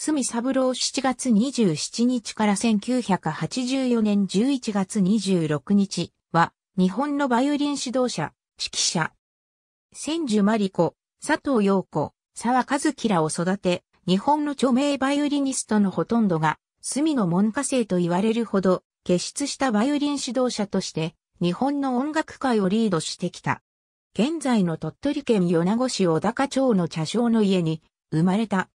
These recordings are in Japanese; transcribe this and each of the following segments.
隅三郎7月27日から1984年11月26日は、日本のバイオリン指導者、指揮者。千住真理子、佐藤陽子、沢和樹らを育て、日本の著名バイオリニストのほとんどが、隅の門下生と言われるほど、傑出したバイオリン指導者として、日本の音楽界をリードしてきた。現在の鳥取県米子市小高町の茶商の家に生まれた。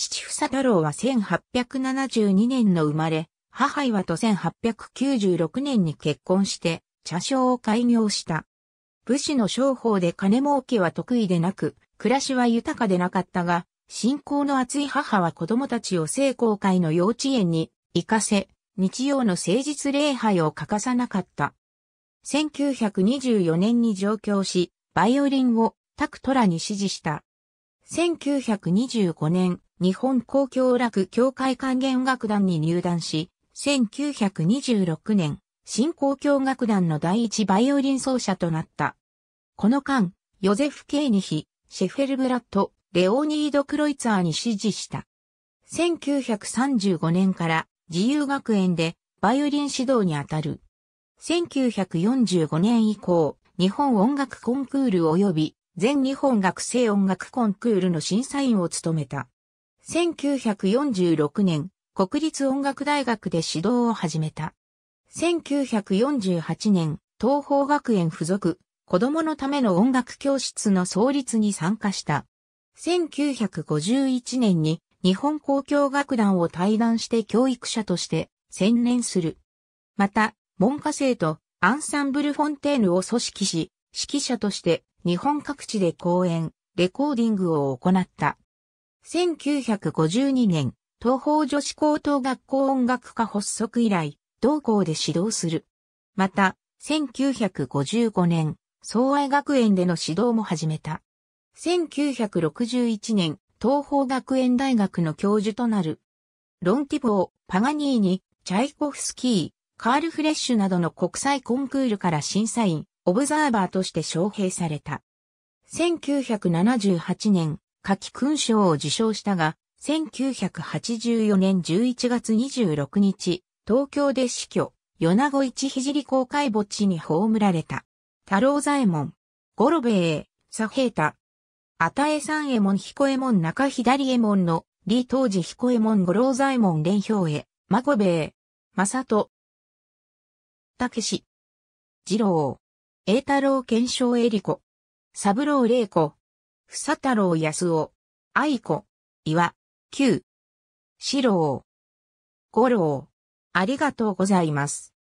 父房太郎は1872年の生まれ、母岩と1896年に結婚して、茶商を開業した。武士の商法で金儲けは得意でなく、暮らしは豊かでなかったが、信仰の厚い母は子供たちを聖公会の幼稚園に行かせ、日曜の誠実礼拝を欠かさなかった。1924年に上京し、バイオリンをタクトラに指示した。1925年、日本交響楽協会管弦楽団に入団し、1926年、新交響楽団の第一バイオリン奏者となった。この間、ヨゼフ・ケーニヒ、シェフェルブラット、レオニード・クロイツァーに指示した。1935年から自由学園でバイオリン指導にあたる。1945年以降、日本音楽コンクール及び全日本学生音楽コンクールの審査員を務めた。1946年、国立音楽大学で指導を始めた。1948年、東方学園附属、子供のための音楽教室の創立に参加した。1951年に日本公共楽団を退団して教育者として専念する。また、文科生とアンサンブルフォンテーヌを組織し、指揮者として日本各地で講演、レコーディングを行った。1952年、東方女子高等学校音楽科発足以来、同校で指導する。また、1955年、総愛学園での指導も始めた。1961年、東方学園大学の教授となる。ロンティボー、パガニーニ、チャイコフスキー、カール・フレッシュなどの国際コンクールから審査員、オブザーバーとして招聘された。1978年、夏季勲章を受賞したが、1984年11月26日、東京で死去、米子一聖公開墓地に葬られた。太郎左衛門、五郎兵衛、左平太、与え三衛門彦右衛門中左衛門の、李当時彦右衛門五郎左衛門連兵衛、孫兵衛、正人、武け二郎、栄太郎検証恵理子、三郎玲子、房太郎康夫、愛子、岩、九、四郎、五郎、ありがとうございます。